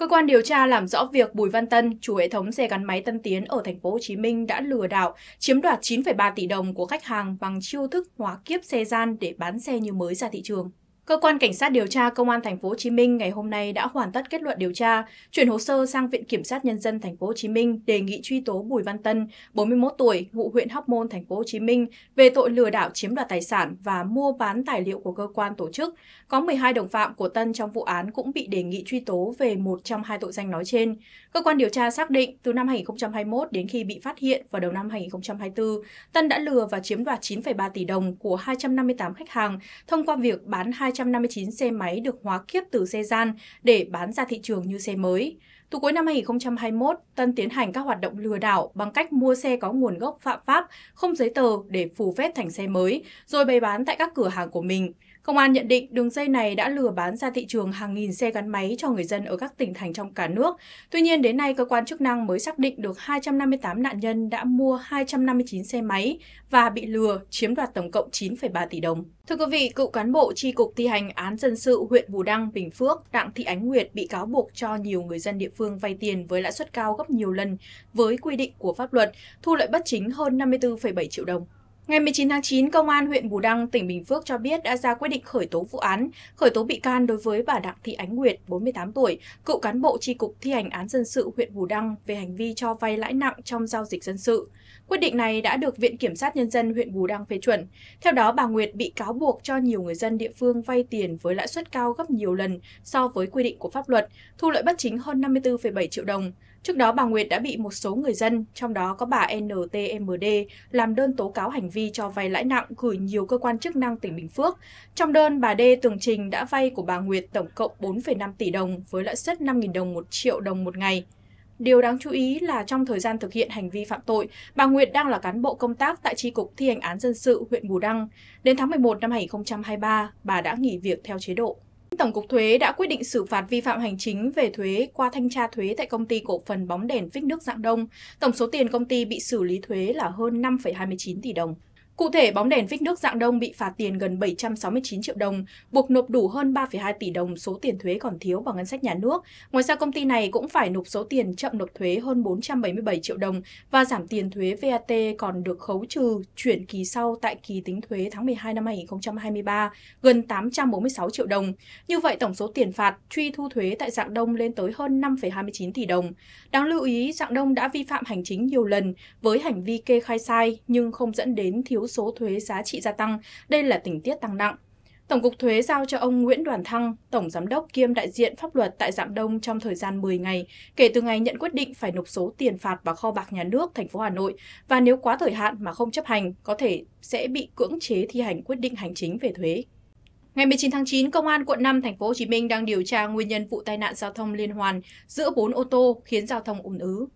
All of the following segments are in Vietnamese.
Cơ quan điều tra làm rõ việc Bùi Văn Tân, chủ hệ thống xe gắn máy Tân Tiến ở thành phố Hồ Chí Minh đã lừa đảo, chiếm đoạt 9,3 tỷ đồng của khách hàng bằng chiêu thức hóa kiếp xe gian để bán xe như mới ra thị trường. Cơ quan cảnh sát điều tra Công an thành phố Hồ Chí Minh ngày hôm nay đã hoàn tất kết luận điều tra, chuyển hồ sơ sang Viện kiểm sát nhân dân thành phố Hồ Chí Minh đề nghị truy tố Bùi Văn Tân, 41 tuổi, ngụ huyện Hóc Môn thành phố Hồ Chí Minh về tội lừa đảo chiếm đoạt tài sản và mua bán tài liệu của cơ quan tổ chức. Có 12 đồng phạm của Tân trong vụ án cũng bị đề nghị truy tố về một trong hai tội danh nói trên. Cơ quan điều tra xác định từ năm 2021 đến khi bị phát hiện vào đầu năm 2024, Tân đã lừa và chiếm đoạt 9,3 tỷ đồng của 258 khách hàng thông qua việc bán 200 259 xe máy được hóa kiếp từ xe gian để bán ra thị trường như xe mới. Từ cuối năm 2021, Tân tiến hành các hoạt động lừa đảo bằng cách mua xe có nguồn gốc phạm pháp, không giấy tờ để phù phép thành xe mới, rồi bày bán tại các cửa hàng của mình. Công an nhận định đường dây này đã lừa bán ra thị trường hàng nghìn xe gắn máy cho người dân ở các tỉnh thành trong cả nước. Tuy nhiên, đến nay cơ quan chức năng mới xác định được 258 nạn nhân đã mua 259 xe máy và bị lừa, chiếm đoạt tổng cộng 9,3 tỷ đồng. Thưa quý vị, cựu cán bộ tri cục thi hành án dân sự huyện Bù Đăng, Bình Phước, Đặng Thị Ánh Nguyệt bị cáo buộc cho nhiều người dân địa phương vay tiền với lãi suất cao gấp nhiều lần với quy định của pháp luật, thu lợi bất chính hơn 54,7 triệu đồng. Ngày 19 tháng 9, Công an huyện Bù Đăng, tỉnh Bình Phước cho biết đã ra quyết định khởi tố vụ án, khởi tố bị can đối với bà Đặng Thị Ánh Nguyệt, 48 tuổi, cựu cán bộ tri cục thi hành án dân sự huyện Bù Đăng về hành vi cho vay lãi nặng trong giao dịch dân sự. Quyết định này đã được Viện Kiểm sát Nhân dân huyện Bù Đăng phê chuẩn. Theo đó, bà Nguyệt bị cáo buộc cho nhiều người dân địa phương vay tiền với lãi suất cao gấp nhiều lần so với quy định của pháp luật, thu lợi bất chính hơn 54,7 triệu đồng. Trước đó, bà Nguyệt đã bị một số người dân, trong đó có bà NTMD, làm đơn tố cáo hành vi cho vay lãi nặng gửi nhiều cơ quan chức năng tỉnh Bình Phước. Trong đơn, bà D tường trình đã vay của bà Nguyệt tổng cộng 4,5 tỷ đồng với lãi suất 5.000 đồng một triệu đồng một ngày. Điều đáng chú ý là trong thời gian thực hiện hành vi phạm tội, bà Nguyệt đang là cán bộ công tác tại Tri Cục Thi hành án Dân sự huyện Bù Đăng. Đến tháng 11 năm 2023, bà đã nghỉ việc theo chế độ. Tổng cục Thuế đã quyết định xử phạt vi phạm hành chính về thuế qua thanh tra thuế tại công ty cổ phần bóng đèn Vích Nước Dạng Đông. Tổng số tiền công ty bị xử lý thuế là hơn 5,29 tỷ đồng. Cụ thể, bóng đèn phích nước dạng đông bị phạt tiền gần 769 triệu đồng, buộc nộp đủ hơn 3,2 tỷ đồng số tiền thuế còn thiếu vào ngân sách nhà nước. Ngoài ra, công ty này cũng phải nộp số tiền chậm nộp thuế hơn 477 triệu đồng và giảm tiền thuế VAT còn được khấu trừ chuyển kỳ sau tại kỳ tính thuế tháng 12 năm 2023 gần 846 triệu đồng. Như vậy, tổng số tiền phạt truy thu thuế tại dạng đông lên tới hơn 5,29 tỷ đồng. Đáng lưu ý, dạng đông đã vi phạm hành chính nhiều lần với hành vi kê khai sai nhưng không dẫn đến thiếu số thuế giá trị gia tăng. Đây là tình tiết tăng nặng. Tổng cục Thuế giao cho ông Nguyễn Đoàn Thăng, Tổng Giám đốc kiêm đại diện pháp luật tại Giạm Đông trong thời gian 10 ngày kể từ ngày nhận quyết định phải nộp số tiền phạt vào kho bạc nhà nước thành phố Hà Nội và nếu quá thời hạn mà không chấp hành có thể sẽ bị cưỡng chế thi hành quyết định hành chính về thuế. Ngày 19 tháng 9, Công an quận 5 thành phố Hồ Chí Minh đang điều tra nguyên nhân vụ tai nạn giao thông liên hoàn giữa 4 ô tô khiến giao thông ùn ứ.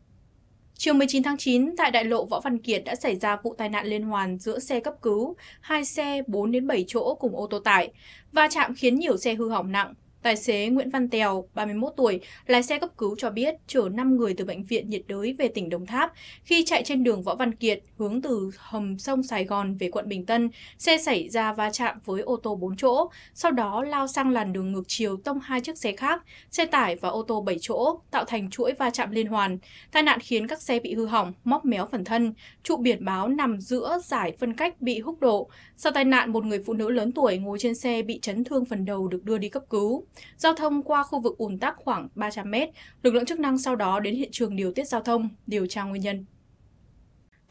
Chiều 19 tháng 9, tại đại lộ Võ Văn Kiệt đã xảy ra vụ tai nạn liên hoàn giữa xe cấp cứu, hai xe 4 đến 7 chỗ cùng ô tô tải. Va chạm khiến nhiều xe hư hỏng nặng, Tài xế Nguyễn Văn Tèo, 31 tuổi, lái xe cấp cứu cho biết chở 5 người từ bệnh viện nhiệt đới về tỉnh Đồng Tháp. Khi chạy trên đường Võ Văn Kiệt, hướng từ hầm sông Sài Gòn về quận Bình Tân, xe xảy ra va chạm với ô tô 4 chỗ, sau đó lao sang làn đường ngược chiều tông hai chiếc xe khác, xe tải và ô tô 7 chỗ, tạo thành chuỗi va chạm liên hoàn. Tai nạn khiến các xe bị hư hỏng, móc méo phần thân, trụ biển báo nằm giữa giải phân cách bị húc đổ. Sau tai nạn, một người phụ nữ lớn tuổi ngồi trên xe bị chấn thương phần đầu được đưa đi cấp cứu. Giao thông qua khu vực ùn tắc khoảng 300 mét. lực lượng chức năng sau đó đến hiện trường điều tiết giao thông, điều tra nguyên nhân.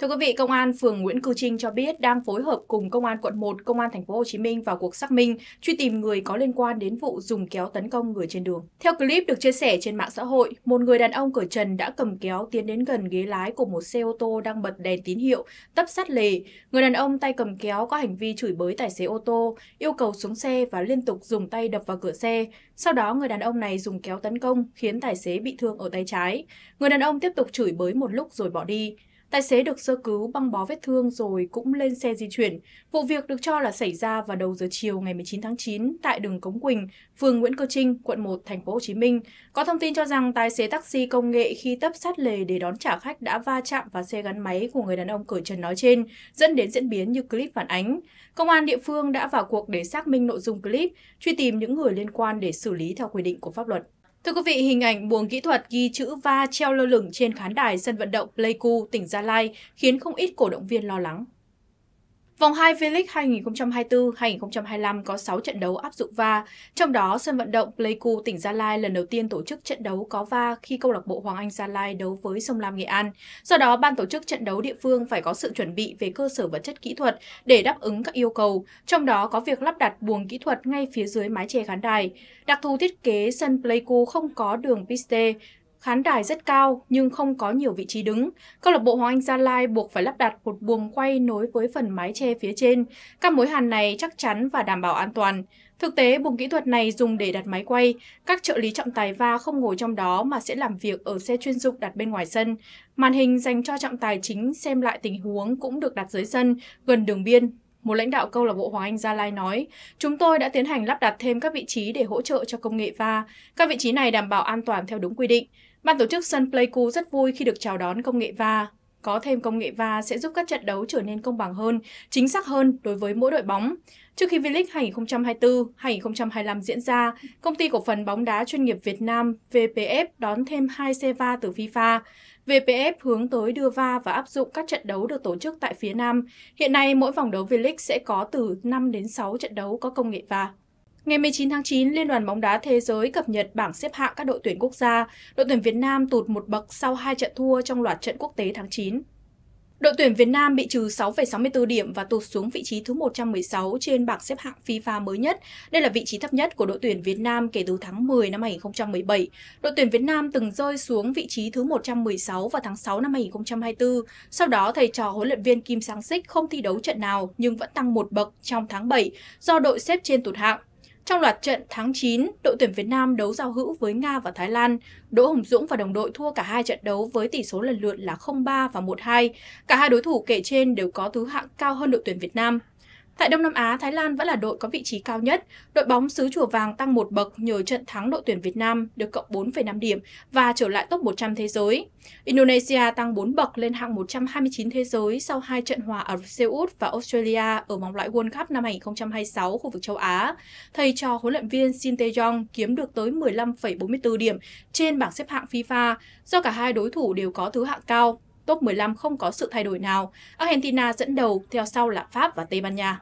Thưa quý vị, Công an phường Nguyễn Cư Trinh cho biết đang phối hợp cùng Công an quận 1, Công an thành phố Hồ Chí Minh vào cuộc xác minh, truy tìm người có liên quan đến vụ dùng kéo tấn công người trên đường. Theo clip được chia sẻ trên mạng xã hội, một người đàn ông cởi trần đã cầm kéo tiến đến gần ghế lái của một xe ô tô đang bật đèn tín hiệu, tấp sát lề. Người đàn ông tay cầm kéo có hành vi chửi bới tài xế ô tô, yêu cầu xuống xe và liên tục dùng tay đập vào cửa xe. Sau đó, người đàn ông này dùng kéo tấn công khiến tài xế bị thương ở tay trái. Người đàn ông tiếp tục chửi bới một lúc rồi bỏ đi. Tài xế được sơ cứu băng bó vết thương rồi cũng lên xe di chuyển. Vụ việc được cho là xảy ra vào đầu giờ chiều ngày 19 tháng 9 tại đường Cống Quỳnh, phường Nguyễn Cơ Trinh, quận 1, thành phố Hồ Chí Minh. Có thông tin cho rằng tài xế taxi công nghệ khi tấp sát lề để đón trả khách đã va chạm vào xe gắn máy của người đàn ông cởi trần nói trên, dẫn đến diễn biến như clip phản ánh. Công an địa phương đã vào cuộc để xác minh nội dung clip, truy tìm những người liên quan để xử lý theo quy định của pháp luật. Thưa quý vị, hình ảnh buồng kỹ thuật ghi chữ va treo lơ lửng trên khán đài sân vận động Pleiku, tỉnh Gia Lai khiến không ít cổ động viên lo lắng. Vòng 2 V-League 2024-2025 có 6 trận đấu áp dụng va, trong đó sân vận động Pleiku tỉnh Gia Lai lần đầu tiên tổ chức trận đấu có va khi câu lạc bộ Hoàng Anh Gia Lai đấu với Sông Lam Nghệ An. Do đó, ban tổ chức trận đấu địa phương phải có sự chuẩn bị về cơ sở vật chất kỹ thuật để đáp ứng các yêu cầu, trong đó có việc lắp đặt buồng kỹ thuật ngay phía dưới mái che khán đài. Đặc thù thiết kế sân Pleiku không có đường piste, khán đài rất cao nhưng không có nhiều vị trí đứng. Câu lạc bộ Hoàng Anh Gia Lai buộc phải lắp đặt một buồng quay nối với phần mái che phía trên. Các mối hàn này chắc chắn và đảm bảo an toàn. Thực tế, buồng kỹ thuật này dùng để đặt máy quay. Các trợ lý trọng tài va không ngồi trong đó mà sẽ làm việc ở xe chuyên dụng đặt bên ngoài sân. Màn hình dành cho trọng tài chính xem lại tình huống cũng được đặt dưới sân, gần đường biên, một lãnh đạo câu lạc bộ Hoàng Anh Gia Lai nói, chúng tôi đã tiến hành lắp đặt thêm các vị trí để hỗ trợ cho công nghệ va. Các vị trí này đảm bảo an toàn theo đúng quy định. Ban tổ chức sân Pleiku rất vui khi được chào đón công nghệ va Có thêm công nghệ va sẽ giúp các trận đấu trở nên công bằng hơn, chính xác hơn đối với mỗi đội bóng. Trước khi V-League 2024-2025 diễn ra, công ty cổ phần bóng đá chuyên nghiệp Việt Nam VPF đón thêm hai xe va từ FIFA. VPF hướng tới đưa va và áp dụng các trận đấu được tổ chức tại phía Nam. Hiện nay, mỗi vòng đấu V-League sẽ có từ 5 đến 6 trận đấu có công nghệ va Ngày 19 tháng 9, Liên đoàn bóng đá thế giới cập nhật bảng xếp hạng các đội tuyển quốc gia. Đội tuyển Việt Nam tụt một bậc sau hai trận thua trong loạt trận quốc tế tháng 9. Đội tuyển Việt Nam bị trừ 6,64 điểm và tụt xuống vị trí thứ 116 trên bảng xếp hạng FIFA mới nhất. Đây là vị trí thấp nhất của đội tuyển Việt Nam kể từ tháng 10 năm 2017. Đội tuyển Việt Nam từng rơi xuống vị trí thứ 116 vào tháng 6 năm 2024. Sau đó, thầy trò huấn luyện viên Kim sang Sích không thi đấu trận nào nhưng vẫn tăng một bậc trong tháng 7 do đội xếp trên tụt hạng. Trong loạt trận tháng 9, đội tuyển Việt Nam đấu giao hữu với Nga và Thái Lan, Đỗ Hồng Dũng và đồng đội thua cả hai trận đấu với tỷ số lần lượt là 0-3 và 1-2. Cả hai đối thủ kể trên đều có thứ hạng cao hơn đội tuyển Việt Nam. Tại Đông Nam Á, Thái Lan vẫn là đội có vị trí cao nhất. Đội bóng xứ Chùa Vàng tăng một bậc nhờ trận thắng đội tuyển Việt Nam được cộng 4,5 điểm và trở lại top 100 thế giới. Indonesia tăng 4 bậc lên hạng 129 thế giới sau hai trận hòa ở Seoul và Australia ở vòng loại World Cup năm 2026 khu vực châu Á. Thầy trò huấn luyện viên Shin Tae-yong kiếm được tới 15,44 điểm trên bảng xếp hạng FIFA do cả hai đối thủ đều có thứ hạng cao top 15 không có sự thay đổi nào, Argentina dẫn đầu, theo sau là Pháp và Tây Ban Nha.